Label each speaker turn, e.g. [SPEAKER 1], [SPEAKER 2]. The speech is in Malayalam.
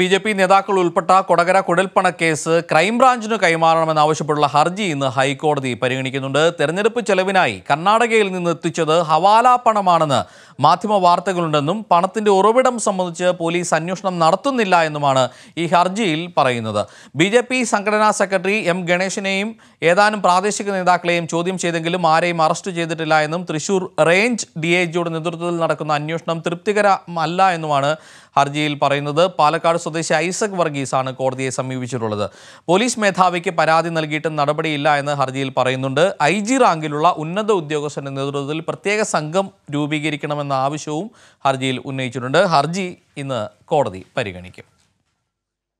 [SPEAKER 1] ബി ജെ പി നേതാക്കൾ ഉൾപ്പെട്ട കൊടകര കുഴൽപ്പണ കേസ് കൈമാറണമെന്ന് ആവശ്യപ്പെട്ടുള്ള ഹർജി ഇന്ന് ഹൈക്കോടതി പരിഗണിക്കുന്നുണ്ട് തെരഞ്ഞെടുപ്പ് ചെലവിനായി കർണാടകയിൽ നിന്ന് എത്തിച്ചത് ഹവാല പണമാണെന്ന് മാധ്യമ വാർത്തകളുണ്ടെന്നും പണത്തിന്റെ ഉറവിടം സംബന്ധിച്ച് പോലീസ് അന്വേഷണം നടത്തുന്നില്ല എന്നുമാണ് ഈ ഹർജിയിൽ പറയുന്നത് ബി ജെ പി സംഘടനാ സെക്രട്ടറി എം ഗണേശിനെയും ഏതാനും പ്രാദേശിക നേതാക്കളെയും ചോദ്യം ചെയ്തെങ്കിലും ആരെയും അറസ്റ്റ് ചെയ്തിട്ടില്ല എന്നും തൃശൂർ റേഞ്ച് ഡി നേതൃത്വത്തിൽ നടക്കുന്ന അന്വേഷണം തൃപ്തികരമല്ല എന്നുമാണ് ഹർജിയിൽ പറയുന്നത് പാലക്കാട് സ്വദേശി ഐസക് വർഗീസാണ് കോടതിയെ സമീപിച്ചിട്ടുള്ളത് പോലീസ് മേധാവിക്ക് പരാതി നൽകിയിട്ടും നടപടിയില്ല എന്ന് ഹർജിയിൽ പറയുന്നുണ്ട് ഐ ജി റാങ്കിലുള്ള ഉന്നത ഉദ്യോഗസ്ഥന്റെ നേതൃത്വത്തിൽ പ്രത്യേക സംഘം രൂപീകരിക്കണമെന്ന ആവശ്യവും ഹർജിയിൽ ഉന്നയിച്ചിട്ടുണ്ട് ഹർജി ഇന്ന് കോടതി പരിഗണിക്കും